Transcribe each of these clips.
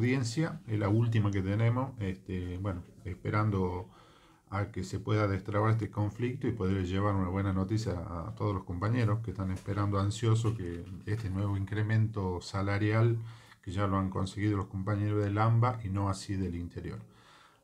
audiencia, es la última que tenemos, este, bueno, esperando a que se pueda destrabar este conflicto y poder llevar una buena noticia a todos los compañeros que están esperando ansioso que este nuevo incremento salarial que ya lo han conseguido los compañeros del AMBA y no así del interior.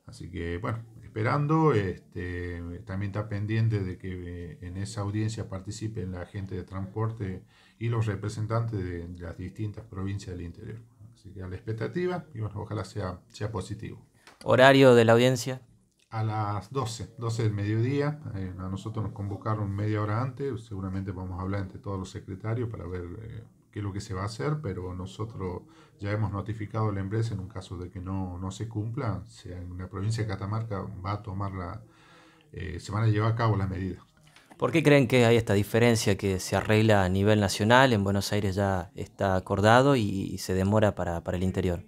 Así que bueno, esperando, este, también está pendiente de que eh, en esa audiencia participen la gente de transporte y los representantes de las distintas provincias del interior. Así que a la expectativa y bueno, ojalá sea, sea positivo. ¿Horario de la audiencia? A las 12, 12 del mediodía. Eh, a nosotros nos convocaron media hora antes. Seguramente vamos a hablar entre todos los secretarios para ver eh, qué es lo que se va a hacer, pero nosotros ya hemos notificado a la empresa en un caso de que no, se cumpla. sea en la provincia de Catamarca va a tomar la, eh, se van a llevar a cabo las medidas. ¿Por qué creen que hay esta diferencia que se arregla a nivel nacional? En Buenos Aires ya está acordado y, se demora para, el interior.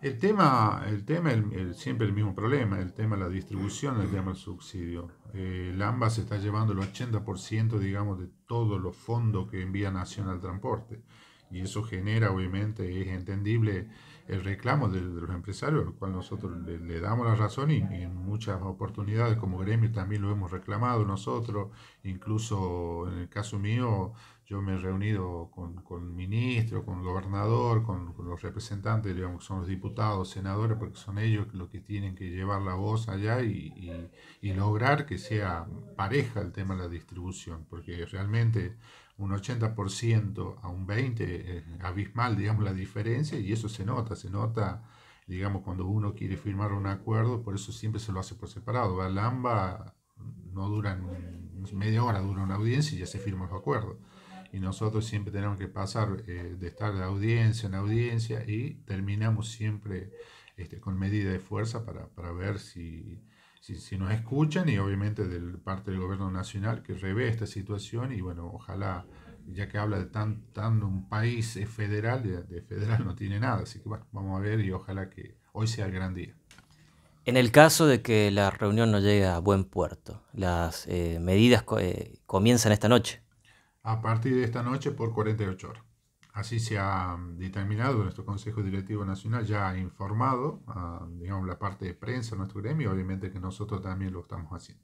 El tema, el tema siempre el mismo problema, el tema de la distribución, el tema del subsidio. Eh, el se está llevando el 80%, digamos, de todos los fondos que envía Nacional Transporte y eso genera, obviamente, es entendible el reclamo de, los empresarios, al cual nosotros le, damos la razón y, en muchas oportunidades como gremio también lo hemos reclamado nosotros, incluso en el caso mío yo me he reunido con, con ministro, con gobernador, con, los representantes, digamos, que son los diputados, senadores, porque son ellos los que tienen que llevar la voz allá y, lograr que sea pareja el tema de la distribución, porque realmente un 80% a un 20% es abismal, digamos, la diferencia y eso se nota, se nota, digamos, cuando uno quiere firmar un acuerdo, por eso siempre se lo hace por separado. Al AMBA no duran media hora, dura una audiencia y ya se firma los acuerdos y nosotros siempre tenemos que pasar eh, de estar de audiencia en audiencia y terminamos siempre este, con medida de fuerza para, ver si, si, nos escuchan y obviamente de parte del gobierno nacional que revé esta situación y bueno, ojalá, ya que habla de tan, tan un país eh, federal, de, federal no tiene nada, así que vamos a ver y ojalá que hoy sea el gran día. En el caso de que la reunión no llegue a buen puerto, las eh, medidas comienzan esta noche a partir de esta noche por 48 horas. Así se ha mm, determinado nuestro Consejo Directivo Nacional, ya ha informado ah, digamos, la parte de prensa, nuestro gremio, obviamente que nosotros también lo estamos haciendo.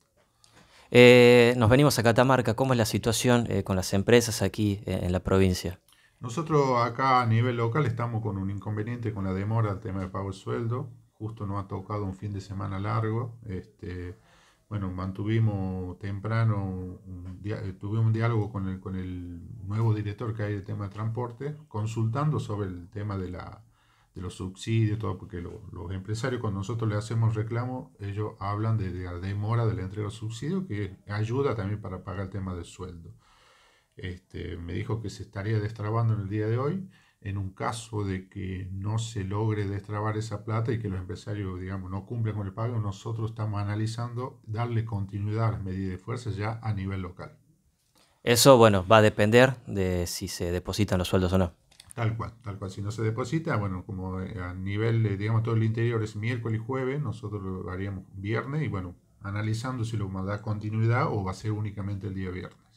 Eh, nos venimos a Catamarca, ¿cómo es la situación eh, con las empresas aquí eh, en la provincia? Nosotros acá a nivel local estamos con un inconveniente con la demora al tema de pago de sueldo, justo no ha tocado un fin de semana largo, este, bueno, mantuvimos temprano, un eh, tuvimos un diálogo con el, con el nuevo director que hay de tema de transporte, consultando sobre el tema de, la, de los subsidios, todo, porque los empresarios cuando nosotros le hacemos reclamo, ellos hablan de, de la demora de la entrega de subsidios, que ayuda también para pagar el tema del sueldo. Este, me dijo que se estaría destrabando en el día de hoy en un caso de que no se logre destrabar esa plata y que los empresarios, digamos, no cumplan con el pago, nosotros estamos analizando darle continuidad a las medidas de fuerza ya a nivel local. Eso, bueno, va a depender de si se depositan los sueldos o no. Tal cual, tal cual. Si no se deposita, bueno, como eh, a nivel, digamos, todo el interior es miércoles y jueves, nosotros lo haríamos viernes y, bueno, analizando si lo vamos a dar continuidad o va a ser únicamente el día viernes.